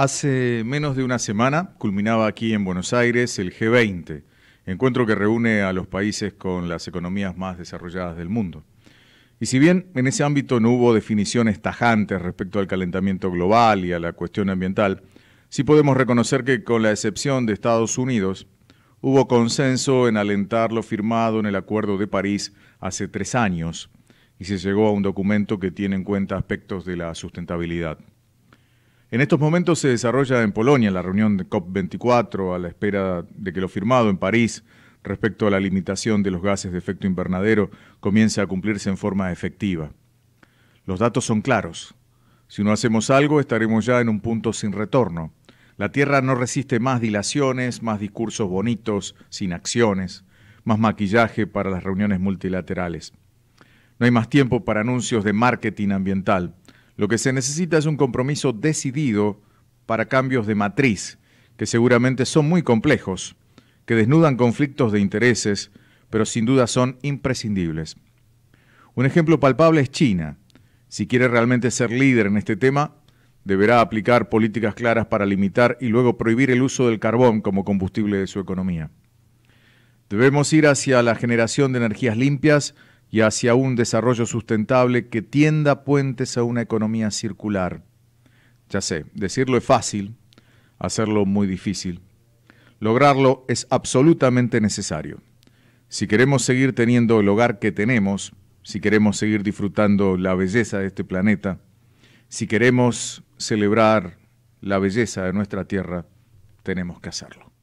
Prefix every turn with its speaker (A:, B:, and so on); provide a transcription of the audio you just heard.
A: Hace menos de una semana culminaba aquí en Buenos Aires el G20, encuentro que reúne a los países con las economías más desarrolladas del mundo. Y si bien en ese ámbito no hubo definiciones tajantes respecto al calentamiento global y a la cuestión ambiental, sí podemos reconocer que con la excepción de Estados Unidos, hubo consenso en alentar lo firmado en el Acuerdo de París hace tres años y se llegó a un documento que tiene en cuenta aspectos de la sustentabilidad. En estos momentos se desarrolla en Polonia la reunión de COP24 a la espera de que lo firmado en París respecto a la limitación de los gases de efecto invernadero comience a cumplirse en forma efectiva. Los datos son claros. Si no hacemos algo, estaremos ya en un punto sin retorno. La Tierra no resiste más dilaciones, más discursos bonitos, sin acciones, más maquillaje para las reuniones multilaterales. No hay más tiempo para anuncios de marketing ambiental. Lo que se necesita es un compromiso decidido para cambios de matriz, que seguramente son muy complejos, que desnudan conflictos de intereses, pero sin duda son imprescindibles. Un ejemplo palpable es China. Si quiere realmente ser líder en este tema, deberá aplicar políticas claras para limitar y luego prohibir el uso del carbón como combustible de su economía. Debemos ir hacia la generación de energías limpias y hacia un desarrollo sustentable que tienda puentes a una economía circular. Ya sé, decirlo es fácil, hacerlo muy difícil. Lograrlo es absolutamente necesario. Si queremos seguir teniendo el hogar que tenemos, si queremos seguir disfrutando la belleza de este planeta, si queremos celebrar la belleza de nuestra tierra, tenemos que hacerlo.